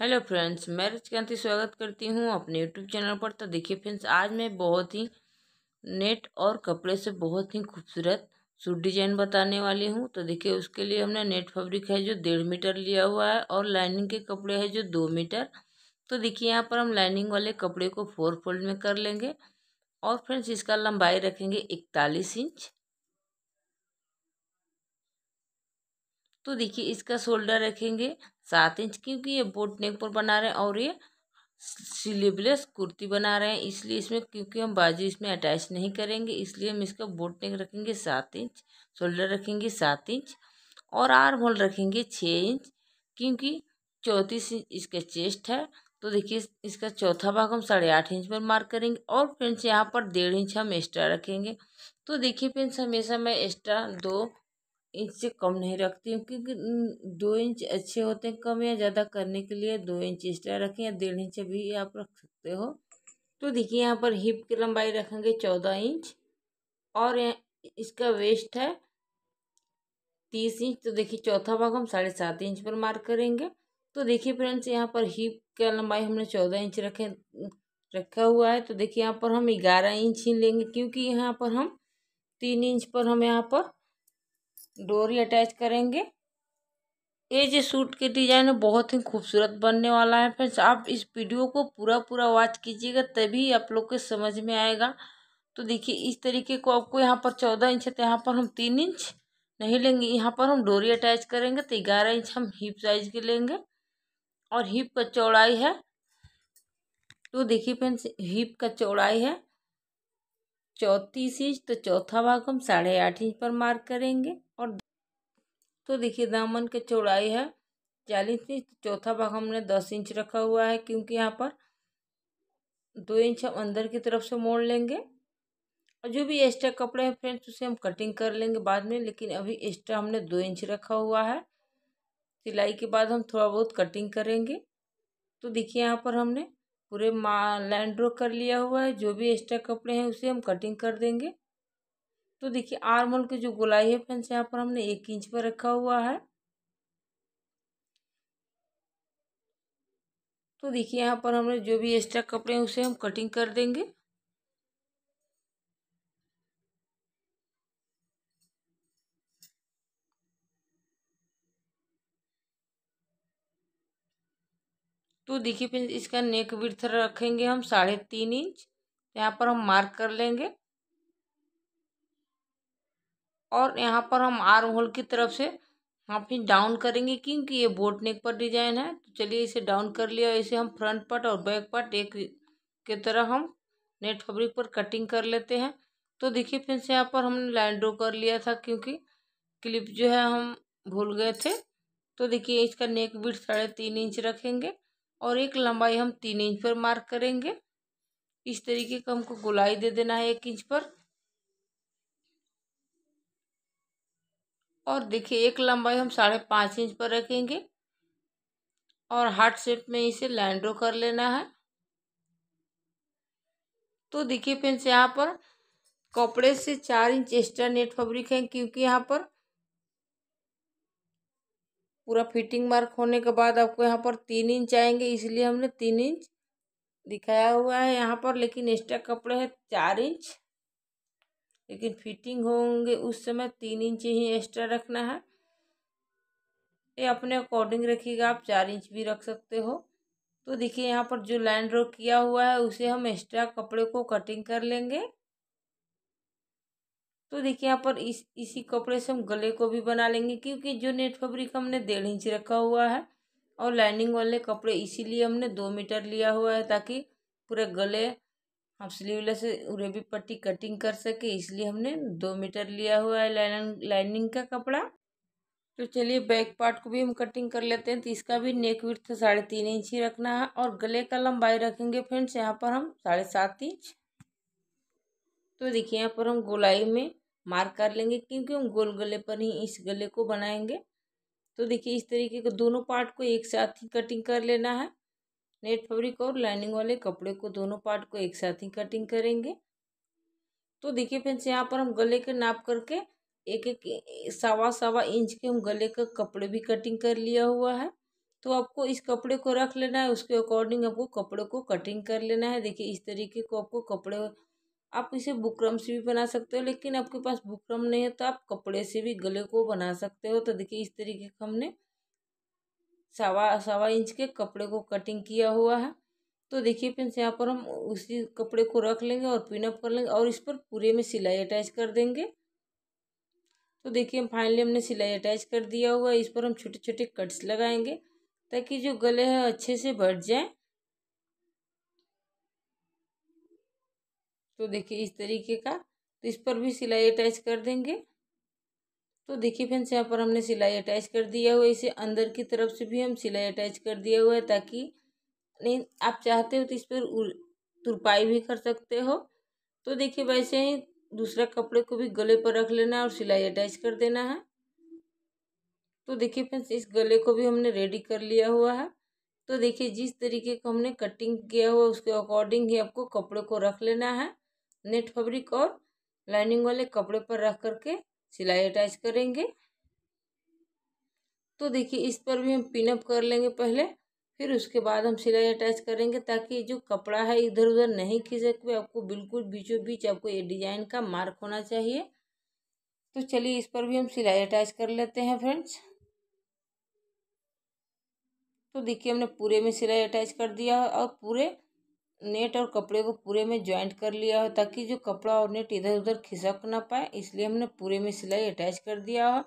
hello friends मैं रजकांति स्वागत करती हूँ अपने यूट्यूब चैनल पर तो देखिए फ्रेंड्स आज मैं बहुत ही नेट और कपड़े से बहुत ही खूबसूरत सूट डिजाइन बताने वाली हूँ तो देखिए उसके लिए हमने नेट फैब्रिक है जो डेढ़ मीटर लिया हुआ है और लाइनिंग के कपड़े है जो दो मीटर तो देखिए यहाँ पर हम लाइनिंग वाले कपड़े को फोर फोल्ड में कर लेंगे और फ्रेंड्स इसका लंबाई रखेंगे इकतालीस इंच तो देखिए इसका शोल्डर रखेंगे सात इंच क्योंकि ये बोट नेक पर बना रहे हैं और ये सिलेबलेस कुर्ती बना रहे हैं इसलिए इसमें क्योंकि हम बाजू इसमें अटैच नहीं करेंगे इसलिए हम इसका बोट नेक रखेंगे सात इंच शोल्डर रखेंगे सात इंच और आर्म होल रखेंगे छः इंच क्योंकि चौंतीस इंच इसका चेस्ट है तो देखिए इसका चौथा भाग हम साढ़े आठ इंच पर मार्क करेंगे और फ्रेंड्स यहाँ पर डेढ़ इंच हम एक्स्ट्रा रखेंगे तो देखिए फ्रेंड्स हमेशा मैं एक्स्ट्रा दो इंच से कम नहीं रखती हूँ क्योंकि दो इंच अच्छे होते हैं कम या ज़्यादा करने के लिए दो इंच एक्स्ट्रा रखें या डेढ़ इंच भी आप रख सकते हो तो देखिए यहाँ पर हिप की लंबाई रखेंगे चौदह इंच और इसका वेस्ट है तीस इंच तो देखिए चौथा भाग हम साढ़े सात इंच पर मार्क करेंगे तो देखिए फ्रेंड्स यहाँ पर हिप का लंबाई हमने चौदह इंच रखे रखा हुआ है तो देखिए यहाँ पर हम ग्यारह इंच ही लेंगे क्योंकि यहाँ पर हम तीन इंच पर हम यहाँ पर डोरी अटैच करेंगे ये जो सूट के डिजाइन है बहुत ही खूबसूरत बनने वाला है फ्रेंड्स आप इस वीडियो को पूरा पूरा वॉच कीजिएगा तभी आप लोग के समझ में आएगा तो देखिए इस तरीके को आपको यहाँ पर चौदह इंच है तो यहाँ पर हम तीन इंच नहीं लेंगे यहाँ पर हम डोरी अटैच करेंगे तो ग्यारह इंच हम हिप साइज के लेंगे और हिप का चौड़ाई है तो देखिए फ्रेंड्स हिप का चौड़ाई है चौंतीस इंच तो चौथा भाग हम साढ़े आठ इंच पर मार्क करेंगे और तो देखिए दामन की चौड़ाई है चालीस इंच तो चौथा भाग हमने दस इंच रखा हुआ है क्योंकि यहाँ पर दो इंच हम अंदर की तरफ से मोड़ लेंगे और जो भी एक्स्ट्रा कपड़े हैं फ्रेंड्स उसे हम कटिंग कर लेंगे बाद में लेकिन अभी एक्स्ट्रा हमने दो इंच रखा हुआ है सिलाई के बाद हम थोड़ा बहुत कटिंग करेंगे तो देखिए यहाँ पर हमने पूरे मा लाइन ड्रॉ कर लिया हुआ है जो भी एक्स्ट्रा कपड़े हैं उसे हम कटिंग कर देंगे तो देखिए आर्मल की जो गोलाई है फ्रेंड्स यहाँ पर हमने एक इंच पर रखा हुआ है तो देखिए यहाँ पर हमने जो भी एक्स्ट्रा कपड़े हैं उसे हम कटिंग कर देंगे टू देखिए फिर इसका नेक विर्थ रखेंगे हम साढ़े तीन इंच यहाँ पर हम मार्क कर लेंगे और यहाँ पर हम आर्म होल की तरफ से हम फिर डाउन करेंगे क्योंकि ये बोट नेक पर डिजाइन है तो चलिए इसे डाउन कर लिया इसे हम फ्रंट पार्ट और बैक पार्ट एक के तरह हम नेट फैब्रिक पर कटिंग कर लेते हैं तो देखिए फिर से यहाँ पर हमने लाइन ड्रो कर लिया था क्योंकि क्लिप जो है हम भूल गए थे तो देखिए इसका नेक बीट साढ़े तीन इंच रखेंगे और एक लंबाई हम तीन इंच पर मार्क करेंगे इस तरीके का हमको गोलाई दे देना है एक इंच पर और देखिए एक लंबाई हम साढ़े पाँच इंच पर रखेंगे और हार्ट शेप में इसे लाइन ड्रो कर लेना है तो देखिए फ्रेंड्स यहाँ पर कपड़े से चार इंच एक्स्ट्रा नेट फैब्रिक है क्योंकि यहाँ पर पूरा फिटिंग मार्क होने के बाद आपको यहाँ पर तीन इंच आएंगे इसलिए हमने तीन इंच दिखाया हुआ है यहाँ पर लेकिन एक्स्ट्रा कपड़े हैं चार इंच लेकिन फिटिंग होंगे उस समय तीन इंच ही एक्स्ट्रा रखना है ये अपने अकॉर्डिंग रखिएगा आप चार इंच भी रख सकते हो तो देखिए यहाँ पर जो लाइन ड्रॉ किया हुआ है उसे हम एक्स्ट्रा कपड़े को कटिंग कर लेंगे तो देखिए यहाँ पर इस इसी कपड़े से हम गले को भी बना लेंगे क्योंकि जो नेट फैब्रिक हमने डेढ़ इंच रखा हुआ है और लाइनिंग वाले कपड़े इसीलिए हमने दो मीटर लिया हुआ है ताकि पूरे गले हम स्लीवलेस भी पट्टी कटिंग कर सके इसलिए हमने दो मीटर लिया हुआ है लाइनिंग लाइनिंग का कपड़ा तो चलिए बैक पार्ट को भी हम कटिंग कर लेते हैं तो इसका भी नेक विर्थ साढ़े तीन इंच ही रखना है और गले का लंबाई रखेंगे फ्रेंड्स यहाँ पर हम साढ़े सात इंच तो देखिए यहाँ पर हम गोलाई में मार्क कर लेंगे क्योंकि हम गोल गले पर ही इस गले को बनाएंगे तो देखिए इस तरीके के दोनों पार्ट को एक साथ ही कटिंग कर लेना है नेट फैब्रिक और लाइनिंग वाले कपड़े को दोनों पार्ट को एक साथ ही कटिंग करेंगे तो देखिए फ्रेंड्स यहाँ पर हम गले के नाप करके एक एक सवा सवा इंच के हम गले का कपड़े भी कटिंग कर लिया हुआ है तो आपको इस कपड़े को रख लेना है उसके अकॉर्डिंग आपको कपड़े को कटिंग कर लेना है देखिए इस तरीके को आपको कपड़े आप इसे बुकरम से भी बना सकते हो लेकिन आपके पास बुकरम नहीं है तो आप कपड़े से भी गले को बना सकते हो तो देखिए इस तरीके का हमने सवा सवा इंच के कपड़े को कटिंग किया हुआ है तो देखिए फिर यहाँ पर हम उसी कपड़े को रख लेंगे और पिनअप कर लेंगे और इस पर पूरे में सिलाई अटैच कर देंगे तो देखिए फाइनली हमने सिलाई अटैच कर दिया हुआ है इस पर हम छोटे छोटे कट्स लगाएंगे ताकि जो गले हैं अच्छे से बढ़ जाएँ तो देखिए इस तरीके का तो इस पर भी सिलाई अटैच कर देंगे तो देखिए फ्रेंड्स यहाँ पर हमने सिलाई अटैच कर दिया हुआ है इसे अंदर की तरफ से भी हम सिलाई अटैच कर दिया हुआ है ताकि नहीं आप चाहते हो तो इस पर तुरपाई भी कर सकते हो तो देखिए वैसे ही दूसरा कपड़े को भी गले पर रख लेना और सिलाई अटैच कर देना है तो देखिए फ्रेंड्स इस गले को भी हमने रेडी कर लिया हुआ है तो देखिए जिस तरीके का हमने कटिंग किया हुआ उसके अकॉर्डिंग ही आपको कपड़े को रख लेना है नेट फैब्रिक और लाइनिंग वाले कपड़े पर रख करके सिलाई अटैच करेंगे तो देखिए इस पर भी हम पिनअप कर लेंगे पहले फिर उसके बाद हम सिलाई अटैच करेंगे ताकि जो कपड़ा है इधर उधर नहीं खिसक आपको बिल्कुल बीचों बीच आपको ये डिजाइन का मार्क होना चाहिए तो चलिए इस पर भी हम सिलाई अटैच कर लेते हैं फ्रेंड्स तो देखिए हमने पूरे में सिलाई अटैच कर दिया और पूरे नेट और कपड़े को पूरे में ज्वाइंट कर लिया हो ताकि जो कपड़ा और नेट इधर उधर खिसक ना पाए इसलिए हमने पूरे में सिलाई अटैच कर दिया हो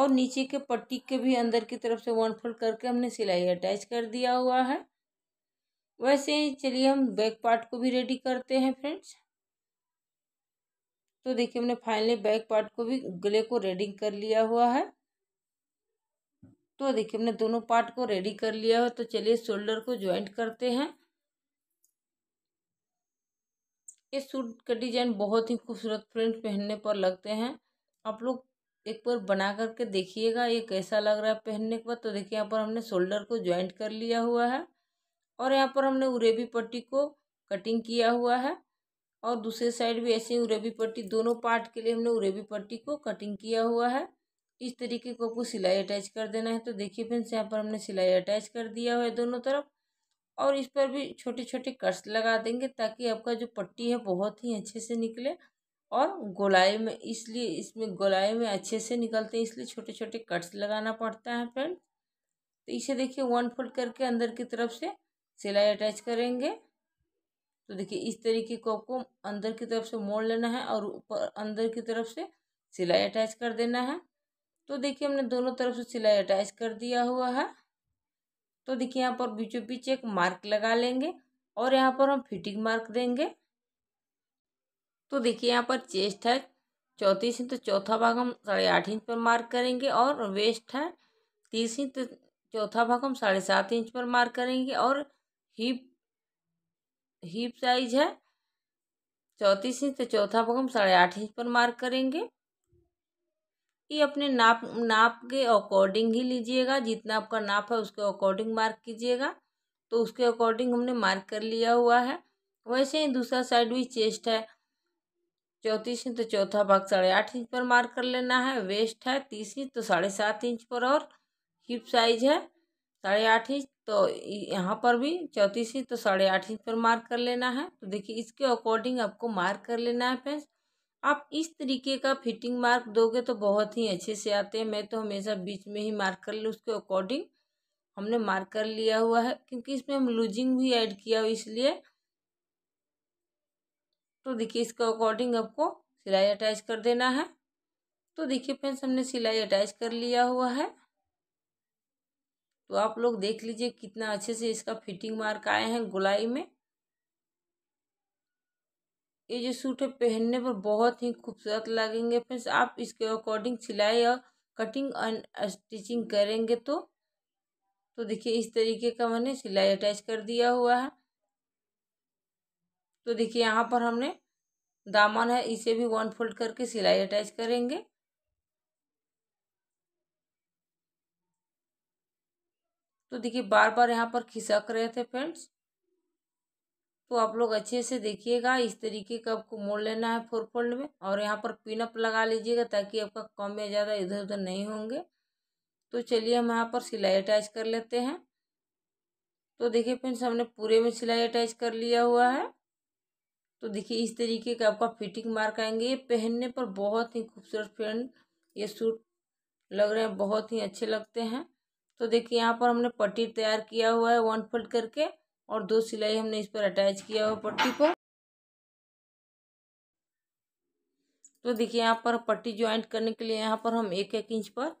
और नीचे के पट्टी के भी अंदर की तरफ से वन फोल्ड करके हमने सिलाई अटैच कर दिया हुआ है वैसे ही चलिए हम बैक पार्ट को भी रेडी करते हैं फ्रेंड्स तो देखिए हमने फाइनली बैक पार्ट को भी गले को रेडी कर लिया हुआ है तो देखिए हमने दोनों पार्ट को रेडी कर लिया हो तो चलिए शोल्डर को ज्वाइंट करते हैं ये सूट का डिजाइन बहुत ही खूबसूरत फ्रेंड पहनने पर लगते हैं आप लोग एक बार बना करके देखिएगा ये कैसा लग रहा है पहनने के बाद तो देखिए यहाँ पर हमने शोल्डर को ज्वाइंट कर लिया हुआ है और यहाँ पर हमने उरेबी पट्टी को कटिंग किया हुआ है और दूसरे साइड भी ऐसे ही उरेबी पट्टी दोनों पार्ट के लिए हमने उरेबी पट्टी को कटिंग किया हुआ है इस तरीके को आपको सिलाई अटैच कर देना है तो देखिए फ्रेंड्स यहाँ पर हमने सिलाई अटैच कर दिया हुआ है दोनों तरफ और इस पर भी छोटे छोटे कट्स लगा देंगे ताकि आपका जो पट्टी है बहुत ही अच्छे से निकले और गोलाई में इसलिए इसमें गोलाई में अच्छे से निकलते हैं इसलिए छोटे छोटे कट्स लगाना पड़ता है फ्रेंड तो इसे देखिए वन फोल्ड करके अंदर की तरफ से सिलाई अटैच करेंगे तो देखिए इस तरीके को आपको अंदर की तरफ से मोड़ लेना है और ऊपर अंदर की तरफ से सिलाई अटैच कर देना है तो देखिए हमने दोनों तरफ से सिलाई अटैच कर दिया हुआ है तो देखिए यहाँ पर बीचों बीच एक मार्क लगा लेंगे और यहाँ पर हम फिटिंग मार्क देंगे तो देखिए यहाँ पर चेस्ट है चौंतीस इंच तो चौथा भाग हम साढ़े आठ इंच पर मार्क करेंगे और वेस्ट है तीस इंच तो चौथा भाग हम साढ़े सात इंच पर मार्क करेंगे और हिप हिप साइज है चौंतीस इंच तो चौथा भाग हम साढ़े आठ इंच पर मार्क करेंगे ये अपने नाप नाप के अकॉर्डिंग ही लीजिएगा जितना आपका नाप है उसके अकॉर्डिंग मार्क कीजिएगा तो उसके अकॉर्डिंग हमने मार्क कर लिया हुआ है वैसे ही दूसरा साइड भी चेस्ट है चौंतीस इंच तो चौथा भाग साढ़े आठ इंच पर मार्क कर लेना है वेस्ट है तीस इंच तो साढ़े सात इंच पर और हिप साइज है साढ़े आठ इंच तो यहाँ पर भी चौंतीस इंच तो साढ़े आठ इंच पर मार्क कर लेना है तो देखिए इसके अकॉर्डिंग आपको मार्क कर लेना है फ्रेंड्स आप इस तरीके का फिटिंग मार्क दोगे तो बहुत ही अच्छे से आते हैं मैं तो हमेशा बीच में ही मार्क कर लूँ उसके अकॉर्डिंग हमने मार्क कर लिया हुआ है क्योंकि इसमें हम लूजिंग भी ऐड किया हुआ इसलिए तो देखिए इसके अकॉर्डिंग आपको सिलाई अटैच कर देना है तो देखिए फ्रेंड्स हमने सिलाई अटैच कर लिया हुआ है तो आप लोग देख लीजिए कितना अच्छे से इसका फिटिंग मार्क आए हैं गुलाई में ये जो सूट है पहनने पर बहुत ही खूबसूरत लगेंगे फ्रेंड्स आप इसके अकॉर्डिंग सिलाई और कटिंग एंड स्टिचिंग करेंगे तो तो देखिए इस तरीके का मैंने सिलाई अटैच कर दिया हुआ है तो देखिए यहाँ पर हमने दामन है इसे भी वन फोल्ड करके सिलाई अटैच करेंगे तो देखिए बार बार यहाँ पर खिसक रहे थे फ्रेंड्स तो आप लोग अच्छे से देखिएगा इस तरीके का आपको मोड़ लेना है फोर फोल्ड में और यहाँ पर पिनअप लगा लीजिएगा ताकि आपका कम या ज़्यादा इधर उधर नहीं होंगे तो चलिए हम यहाँ पर सिलाई अटैच कर लेते हैं तो देखिए फ्रेंड्स हमने पूरे में सिलाई अटैच कर लिया हुआ है तो देखिए इस तरीके का आपका फिटिंग मार्क आएंगे ये पहनने पर बहुत ही खूबसूरत फ्रेंड ये सूट लग रहे हैं बहुत ही अच्छे लगते हैं तो देखिए यहाँ पर हमने पट्टी तैयार किया हुआ है वन फोल्ड करके और दो सिलाई हमने इस पर अटैच किया हुआ पट्टी पर तो देखिए यहाँ पर पट्टी ज्वाइंट करने के लिए यहाँ पर हम एक एक इंच पर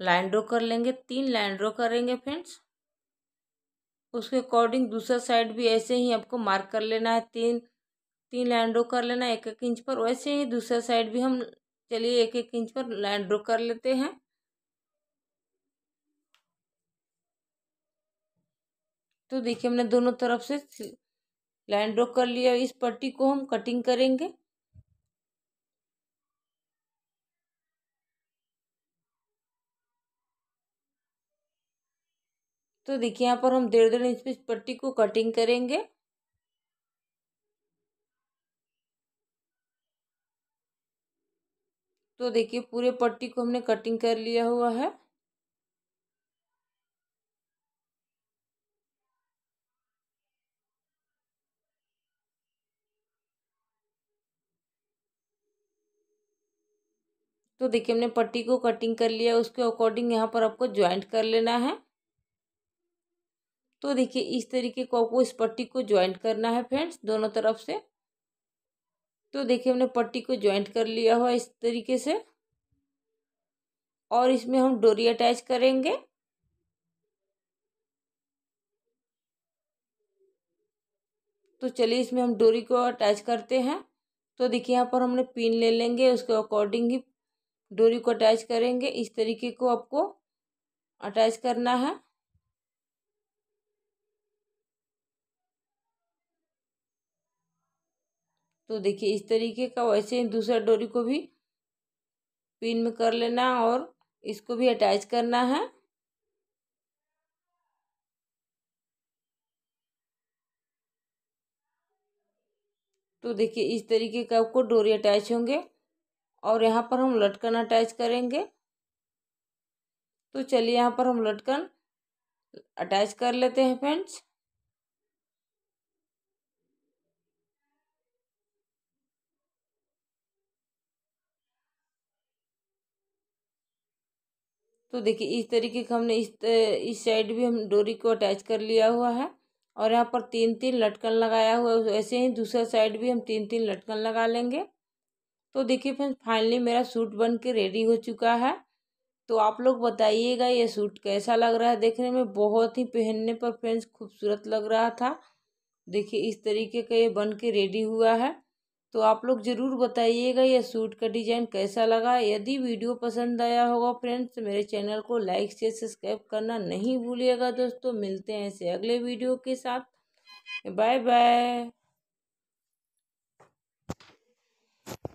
लाइन ड्रॉ कर लेंगे तीन लाइन ड्रॉ करेंगे फ्रेंड्स उसके अकॉर्डिंग दूसरा साइड भी ऐसे ही आपको मार्क कर लेना है तीन तीन लाइन ड्रॉ कर लेना है एक एक इंच पर वैसे ही दूसरा साइड भी हम चलिए एक एक इंच पर लाइन ड्रॉ कर लेते हैं तो देखिए हमने दोनों तरफ से लाइन ड्रॉ कर लिया इस पट्टी को हम कटिंग करेंगे तो देखिए यहाँ पर हम डेढ़ डेढ़ इंच इस पट्टी को कटिंग करेंगे तो देखिए पूरे पट्टी को हमने कटिंग कर लिया हुआ है तो देखिए हमने पट्टी को कटिंग कर लिया उसके अकॉर्डिंग यहाँ पर आपको ज्वाइंट कर लेना है तो देखिए इस तरीके को आपको इस पट्टी को ज्वाइंट करना है फ्रेंड्स दोनों तरफ से तो देखिए हमने पट्टी को ज्वाइंट कर लिया हुआ इस तरीके से और इसमें हम डोरी अटैच करेंगे तो चलिए इसमें हम डोरी को अटैच करते हैं तो देखिए यहाँ पर हमने पिन ले लेंगे उसके अकॉर्डिंग ही डोरी को अटैच करेंगे इस तरीके को आपको अटैच करना है तो देखिए इस तरीके का वैसे ही दूसरा डोरी को भी पिन में कर लेना और इसको भी अटैच करना है तो देखिए इस तरीके का आपको डोरी अटैच होंगे और यहाँ पर हम लटकन अटैच करेंगे तो चलिए यहाँ पर हम लटकन अटैच कर लेते हैं फ्रेंड्स तो देखिए इस तरीके का हमने इस इस साइड भी हम डोरी को अटैच कर लिया हुआ है और यहाँ पर तीन तीन लटकन लगाया हुआ है ऐसे ही दूसरा साइड भी हम तीन तीन लटकन लगा लेंगे तो देखिए फ्रेंड्स फाइनली मेरा सूट बन के रेडी हो चुका है तो आप लोग बताइएगा ये सूट कैसा लग रहा है देखने में बहुत ही पहनने पर फ्रेंड्स खूबसूरत लग रहा था देखिए इस तरीके का ये बन के रेडी हुआ है तो आप लोग ज़रूर बताइएगा यह सूट का डिज़ाइन कैसा लगा यदि वीडियो पसंद आया होगा फ्रेंड्स तो मेरे चैनल को लाइक से सब्सक्राइब करना नहीं भूलिएगा दोस्तों मिलते हैं ऐसे अगले वीडियो के साथ बाय बाय